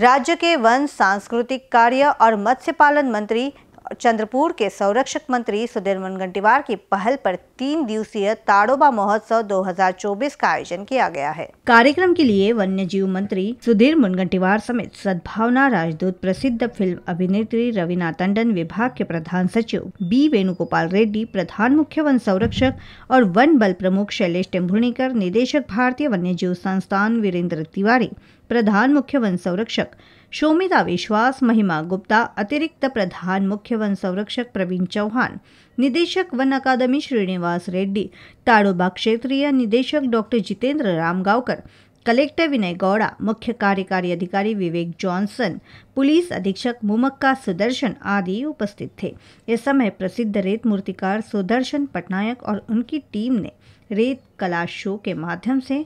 राज्य के वन सांस्कृतिक कार्य और मत्स्य पालन मंत्री चंद्रपुर के संरक्षक मंत्री सुधीर मुनगंटीवार की पहल पर तीन दिवसीय ताड़ोबा महोत्सव 2024 का आयोजन किया गया है कार्यक्रम के लिए वन्य जीव मंत्री सुधीर मुनगंटीवार समेत सद्भावना राजदूत प्रसिद्ध फिल्म अभिनेत्री रविना टंडन विभाग के प्रधान सचिव बी वेणुगोपाल रेड्डी प्रधान मुख्य वन संरक्षक और वन बल प्रमुख शैलेश टेम्भुणीकर निदेशक भारतीय वन्य जीव संस्थान वीरेंद्र तिवारी प्रधान मुख्य वन संरक्षक शोमिता विश्वास महिमा गुप्ता अतिरिक्त प्रधान मुख्य वन संरक्षक प्रवीण चौहान निदेशक वन अकादमी श्रीनिवास रेड्डी ताड़ोबा क्षेत्रीय निदेशक डॉक्टर जितेंद्र रामगावकर कलेक्टर विनय गौड़ा मुख्य कार्यकारी अधिकारी विवेक जॉनसन पुलिस अधीक्षक मुमक्का सुदर्शन आदि उपस्थित थे इस समय प्रसिद्ध रेत मूर्तिकार सुदर्शन पटनायक और उनकी टीम ने रेत कला शो के माध्यम से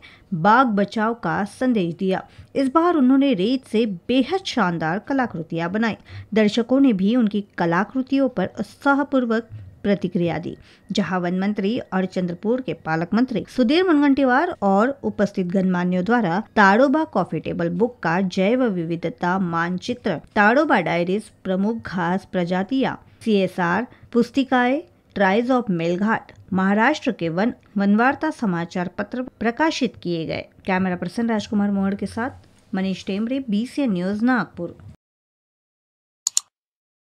बाघ बचाव का संदेश दिया इस बार उन्होंने रेत से बेहद शानदार कलाकृतियां बनाई दर्शकों ने भी उनकी कलाकृतियों पर उत्साहपूर्वक प्रतिक्रिया दी जहां वन मंत्री और चंद्रपुर के पालक मंत्री सुधीर मुनगंटीवार और उपस्थित गणमान्यों द्वारा ताड़ोबा कॉफी टेबल बुक का जैव विविधता मानचित्र ताड़ोबा डायरीज प्रमुख घास प्रजातियां सी एस आर पुस्तिकाएं ट्राइज ऑफ मेलघाट महाराष्ट्र के वन वनवार्ता समाचार पत्र प्रकाशित किए गए कैमरा पर्सन राजकुमार मोहर के साथ मनीष टेमरे बी न्यूज नागपुर